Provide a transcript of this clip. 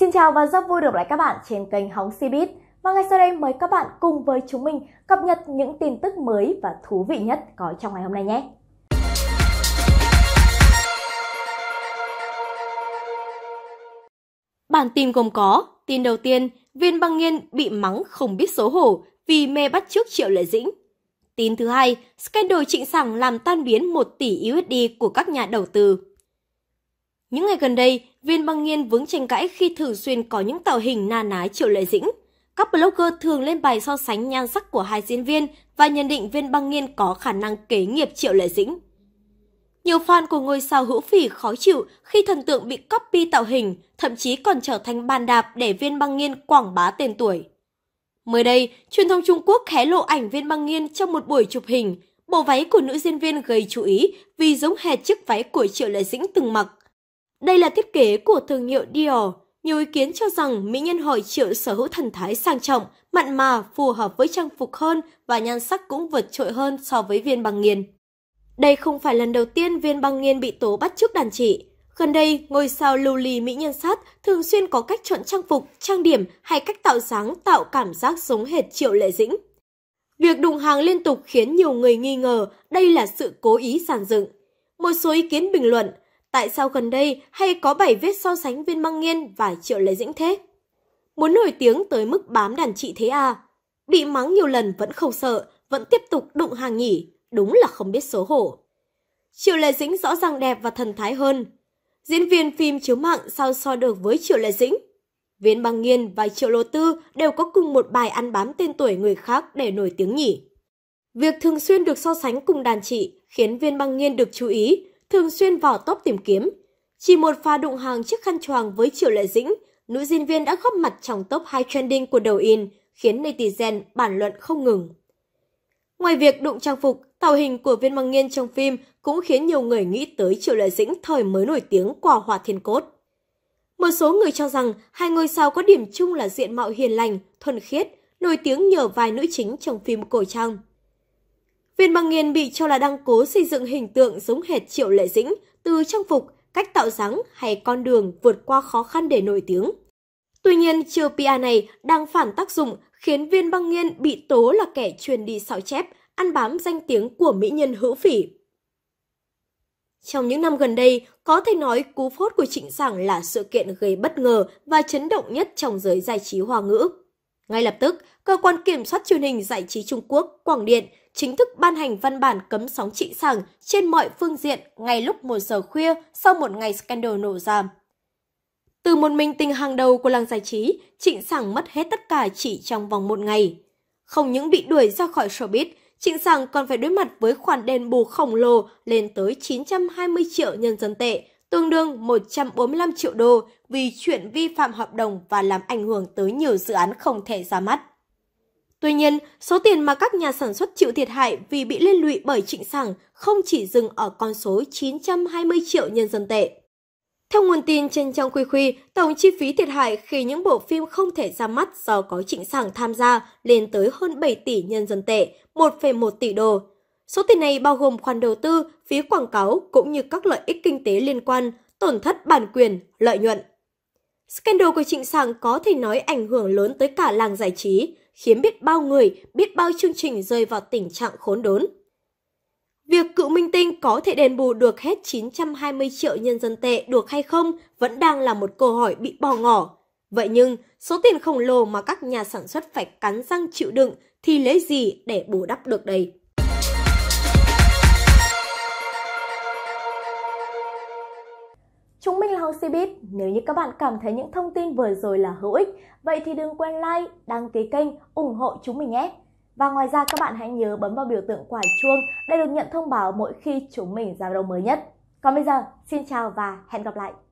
Xin chào và rất vui được lại các bạn trên kênh Hóng Cbiz. Và ngay sau đây mời các bạn cùng với chúng mình cập nhật những tin tức mới và thú vị nhất có trong ngày hôm nay nhé. Bản tin gồm có tin đầu tiên, viên băng nghiên bị mắng không biết xấu hổ vì mê bắt trước triệu lệ dĩnh. Tin thứ hai, scandal trịnh sảng làm tan biến 1 tỷ USD của các nhà đầu tư. Những ngày gần đây, Viên Băng Nghiên vướng tranh cãi khi thường xuyên có những tạo hình na nái Triệu Lệ Dĩnh. Các blogger thường lên bài so sánh nhan sắc của hai diễn viên và nhận định Viên Băng Nghiên có khả năng kế nghiệp Triệu Lệ Dĩnh. Nhiều fan của ngôi sao hữu phỉ khó chịu khi thần tượng bị copy tạo hình, thậm chí còn trở thành bàn đạp để Viên Băng Nghiên quảng bá tên tuổi. Mới đây, truyền thông Trung Quốc hé lộ ảnh Viên Băng Nghiên trong một buổi chụp hình. Bộ váy của nữ diễn viên gây chú ý vì giống hệt chiếc váy của Triệu Lệ Dĩnh từng mặc. Đây là thiết kế của thương hiệu Dior. Nhiều ý kiến cho rằng mỹ nhân hỏi triệu sở hữu thần thái sang trọng, mặn mà, phù hợp với trang phục hơn và nhan sắc cũng vượt trội hơn so với viên bằng nghiền. Đây không phải lần đầu tiên viên bằng nghiền bị tố bắt trước đàn chị. Gần đây, ngôi sao lưu ly mỹ nhân sát thường xuyên có cách chọn trang phục, trang điểm hay cách tạo dáng tạo cảm giác giống hệt triệu lệ dĩnh. Việc đụng hàng liên tục khiến nhiều người nghi ngờ đây là sự cố ý giàn dựng. Một số ý kiến bình luận – tại sao gần đây hay có bảy viết so sánh viên măng nghiên và triệu lệ dĩnh thế? Muốn nổi tiếng tới mức bám đàn chị thế à? Bị mắng nhiều lần vẫn không sợ, vẫn tiếp tục đụng hàng nhỉ, đúng là không biết xấu hổ. Triệu Lệ Dĩnh rõ ràng đẹp và thần thái hơn. Diễn viên phim chiếu mạng sao so được với Triệu Lệ Dĩnh? Viên Băng Nghiên và Triệu Lô Tư đều có cùng một bài ăn bám tên tuổi người khác để nổi tiếng nhỉ. Việc thường xuyên được so sánh cùng đàn chị khiến Viên Băng Nghiên được chú ý, thường xuyên vào top tìm kiếm. Chỉ một pha đụng hàng chiếc khăn choàng với Triệu Lệ Dĩnh, nữ diễn viên đã góp mặt trong top 2 trending của đầu in, khiến netizen bàn luận không ngừng. Ngoài việc đụng trang phục, tạo hình của viên măng nghiên trong phim cũng khiến nhiều người nghĩ tới Triệu Lệ Dĩnh thời mới nổi tiếng qua Hỏa Thiên Cốt. Một số người cho rằng hai ngôi sao có điểm chung là diện mạo hiền lành, thuần khiết, nổi tiếng nhờ vai nữ chính trong phim cổ trang. Viên Bằng Nghiên bị cho là đang cố xây dựng hình tượng giống hệt Triệu Lệ Dĩnh từ trang phục, cách tạo dáng hay con đường vượt qua khó khăn để nổi tiếng. Tuy nhiên, chiều PR này đang phản tác dụng khiến Viên Băng Nghiên bị tố là kẻ truyền đi sáo chép, ăn bám danh tiếng của mỹ nhân hữu phỉ. Trong những năm gần đây, có thể nói cú phốt của Trịnh Sảng là sự kiện gây bất ngờ và chấn động nhất trong giới giải trí hoa ngữ. Ngay lập tức, cơ quan kiểm soát truyền hình giải trí Trung Quốc Quảng Điện chính thức ban hành văn bản cấm sóng trị sảng trên mọi phương diện ngay lúc 1 giờ khuya sau một ngày scandal nổ ra. Từ một minh tinh hàng đầu của làng giải trí, Trịnh Sảng mất hết tất cả chỉ trong vòng một ngày. Không những bị đuổi ra khỏi showbiz, Trịnh Sảng còn phải đối mặt với khoản đền bù khổng lồ lên tới 920 triệu nhân dân tệ, tương đương 145 triệu đô vì chuyện vi phạm hợp đồng và làm ảnh hưởng tới nhiều dự án không thể ra mắt. Tuy nhiên, số tiền mà các nhà sản xuất chịu thiệt hại vì bị liên lụy bởi trịnh sảng không chỉ dừng ở con số 920 triệu nhân dân tệ. Theo nguồn tin trên trang Quy Quy, tổng chi phí thiệt hại khi những bộ phim không thể ra mắt do có trịnh sảng tham gia lên tới hơn 7 tỷ nhân dân tệ, 1,1 tỷ đô. Số tiền này bao gồm khoản đầu tư, phí quảng cáo cũng như các lợi ích kinh tế liên quan, tổn thất bản quyền, lợi nhuận. Scandal của Trịnh Sảng có thể nói ảnh hưởng lớn tới cả làng giải trí, khiến biết bao người, biết bao chương trình rơi vào tình trạng khốn đốn. Việc cựu minh tinh có thể đền bù được hết 920 triệu nhân dân tệ được hay không vẫn đang là một câu hỏi bị bò ngỏ. Vậy nhưng, số tiền khổng lồ mà các nhà sản xuất phải cắn răng chịu đựng thì lấy gì để bù đắp được đây? Housebit. Nếu như các bạn cảm thấy những thông tin vừa rồi là hữu ích, vậy thì đừng quên like, đăng ký kênh, ủng hộ chúng mình nhé. Và ngoài ra các bạn hãy nhớ bấm vào biểu tượng quả chuông để được nhận thông báo mỗi khi chúng mình ra đầu mới nhất. Còn bây giờ, xin chào và hẹn gặp lại!